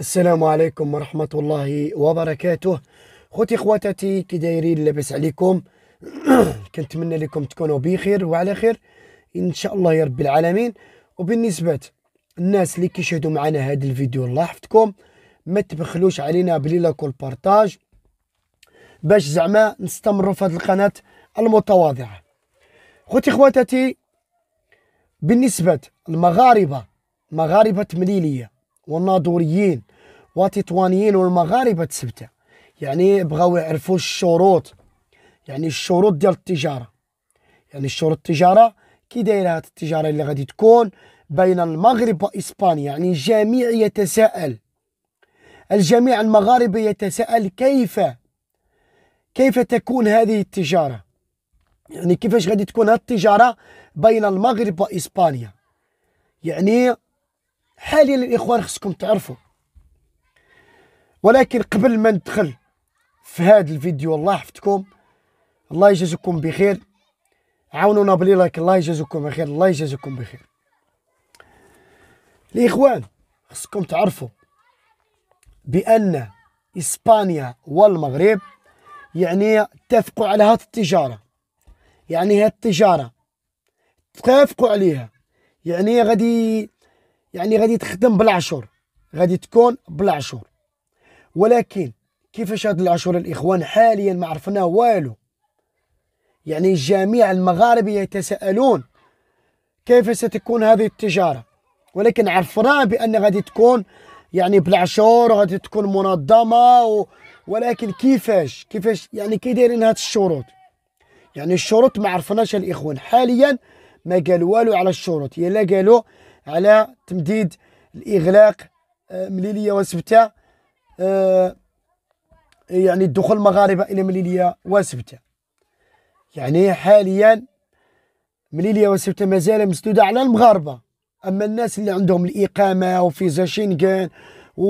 السلام عليكم ورحمة الله وبركاته خوتي خواتاتي كي دايرين لاباس عليكم كنتمنى لكم تكونوا بخير وعلى خير ان شاء الله يا رب العالمين وبالنسبة الناس اللي كيشاهدوا معنا هذا الفيديو الله يحفظكم ما تبخلوش علينا بلي لايك والبارطاج باش زعما نستمروا في هذه القناة المتواضعة خوتي خواتاتي بالنسبة المغاربة مغاربة مليلية والناظوريين والتطوانيين والمغاربه السبته يعني بغاو يعرفوا الشروط يعني الشروط ديال التجاره يعني الشروط التجاره كي دايره هاد التجاره اللي غادي تكون بين المغرب واسبانيا يعني الجميع يتساءل الجميع المغاربه يتساءل كيف كيف تكون هذه التجاره يعني كيفاش غادي تكون هاد التجاره بين المغرب واسبانيا يعني حاليا الاخوان خصكم تعرفوا ولكن قبل ما ندخل في هذا الفيديو الله يحفظكم الله يجازيكم بخير عاونونا بلي لايك الله يجازيكم بخير الله يجازيكم بخير الاخوان خصكم تعرفوا بان اسبانيا والمغرب يعني اتفقوا على هذه التجاره يعني هذه التجاره اتفقوا عليها يعني غادي يعني غادي تخدم بالعشر غادي تكون بالعشر ولكن كيفاش هاد العشور الإخوان حاليا ما عرفنا والو يعني جميع المغاربة يتساءلون كيف ستكون هذه التجارة ولكن عرفنا بأن غادي تكون يعني بالعشور وغادي تكون منظمة و... ولكن كيفاش كيفاش يعني كي دايرين هاد الشروط يعني الشروط ما عرفناش الإخوان حاليا ما قالوا والو على الشروط يلا قالوا على تمديد الإغلاق آه، مليلية وسبتة آه، يعني دخول المغاربه الى مليليه وسبته يعني حاليا مليليه وسبته مازال مسدوده على المغاربه اما الناس اللي عندهم الاقامه وفيزا شينغن و...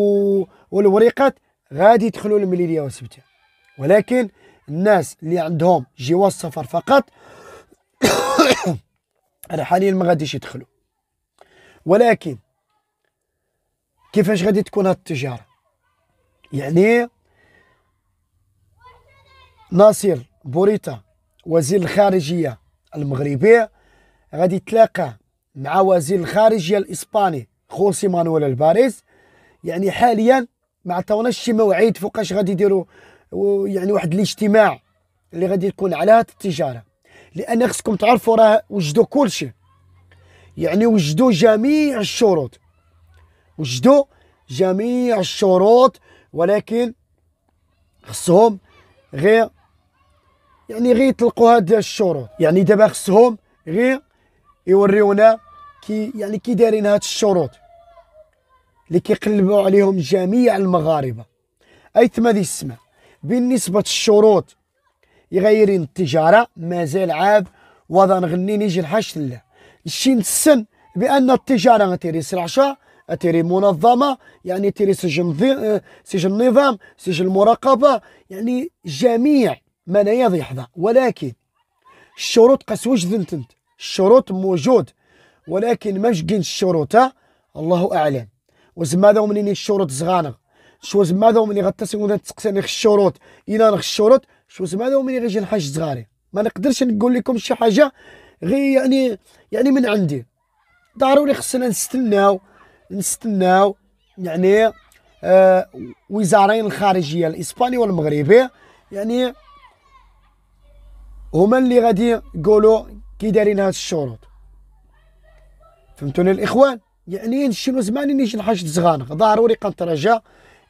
والوريقات غادي يدخلوا لمليليه وسبته ولكن الناس اللي عندهم جواز سفر فقط انا حاليا ما غاديش يدخلوا ولكن كيفاش غادي تكون هاد التجاره يعني ناصر بوريتا وزير الخارجية المغربي غادي يتلاقى مع وزير الخارجية الإسباني خوسي مانويل الباريس يعني حاليا ما عطاوناش شي موعد فوقاش غادي يديروا يعني واحد الاجتماع اللي غادي يكون على هاد التجاره لان خصكم تعرفوا راه وجدوا كل شيء يعني وجدوا جميع الشروط وجدوا جميع الشروط ولكن خصهم غير يعني غير يطلقوا هاد الشروط يعني دابا خصهم غير يوريونا كي يعني كي دايرين هاد الشروط اللي كيقلبوا عليهم جميع المغاربه ايتما دي السماء بالنسبه للشروط يغيرين التجاره مازال عاب وضا غني نيجي الحشد لا شي نسن بان التجاره غتيري العشاء اتيري منظمه يعني تيري سجن آه، سجن نظام سجن مراقبه يعني جميع منايا يحظى ولكن الشروط قسوج انت الشروط موجود ولكن ما كاين الشروط الله اعلم وزما ذا منين الشروط زغانغ شو زما ذا منين غتسيو تسقسي الشروط الى الشروط شو زما ذا منين غيجي الحاج زغاري ما نقدرش نقول لكم شي حاجه غير يعني يعني من عندي ضروري خصنا نستناو نستناو يعني آه وزارين الخارجيه الاسباني والمغربي يعني هما اللي غادي يقولوا كي دايرين هاد الشروط فهمتوني الاخوان يعني شنو زمان نيجي نحشد زغانغ ضروري قنطرجه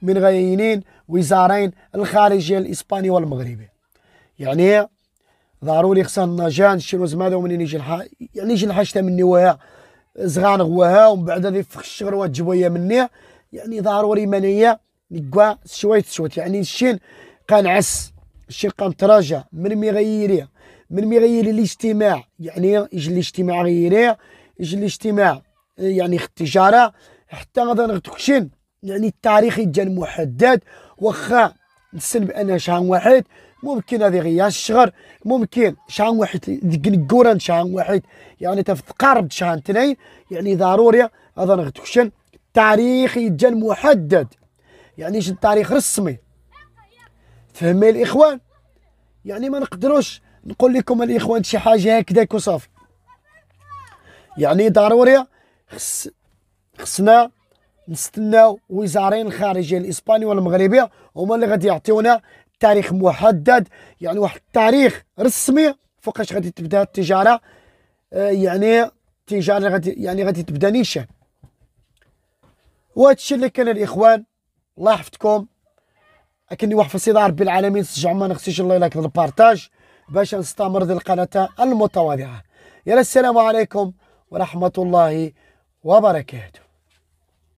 من غينين وزارين الخارجيه الاسباني والمغربي يعني ضروري خصنا جان شنو زمان ومن نيجي يعني نيجي نحشتها من نوايا زغان غواها ومن بعد ذي فخ الشغروة جوية مني يعني ضروري منية نقوا شوية شوية يعني الشين قنعس الشين قنتراجع من مي غيري من مي غيري الاجتماع يعني يجي الاجتماع غيري يجي الاجتماع يعني التجارة حتى غادا نغتكشن يعني التاريخ جان محدد واخا نسن بان شهر واحد ممكن هذه غياش الشغر ممكن شهر واحد دقنقورا شهر واحد يعني تفقرب شهر اثنين يعني ضروري هذا نغتوشن التاريخ يتجن محدد يعني شن تاريخ رسمي فهمي الاخوان يعني ما نقدروش نقول لكم الاخوان شي حاجه هكذاك وصافي يعني ضروري خص خصنا نستناو وزارين الخارجيه الاسبانيه والمغربيه هما اللي غادي يعطيونا تاريخ محدد يعني واحد التاريخ رسمي فوقاش غادي تبدا التجاره آه يعني التجاره غادي يعني غادي تبدا نيشان وهذا الشيء اللي كان الاخوان الله يحفظكم اكني واحد في رب العالمين سجع ما نخسيش الله يلاك البارتاج باش نستمر ذي القناه المتواضعه يلا السلام عليكم ورحمه الله وبركاته